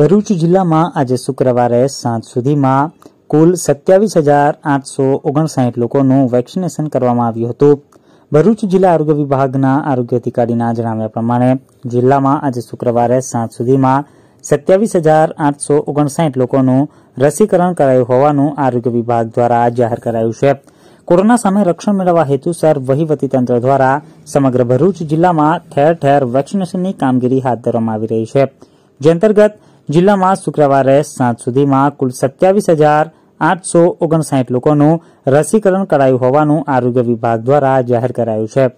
ભરૂચ જિલ્લામાં આજે શુક્રવારે સાંજ સુધીમાં કુલ સત્યાવીસ હજાર આઠસો ઓગણસાઠ લોકોનું વેક્સિનેશન કરવામાં આવ્યું હતું ભરૂચ જિલ્લા આરોગ્ય વિભાગના આરોગ્ય અધિકારીના જણાવ્યા પ્રમાણે જિલ્લામાં આજે શુક્રવારે સાંજ સુધીમાં સત્યાવીસ હજાર આઠસો ઓગણસાઠ લોકોનું રસીકરણ કરાયું હોવાનું આરોગ્ય વિભાગ દ્વારા જાહેર કરાયું છે કોરોના સામે રક્ષણ મેળવવા હેતુસર વહીવટીતંત્ર દ્વારા સમગ્ર ભરૂચ જિલ્લામાં ઠેર ઠેર વેક્સિનેશનની કામગીરી હાથ ધરવામાં આવી રહી છે જે અંતર્ગત જિલ્લામાં શુક્રવારે સાંજ સુધીમાં કુલ સત્યાવીસ હજાર આઠસો ઓગણસાઠ લોકોનું રસીકરણ કરાયું હોવાનું આરોગ્ય વિભાગ દ્વારા જાહેર કરાયું છે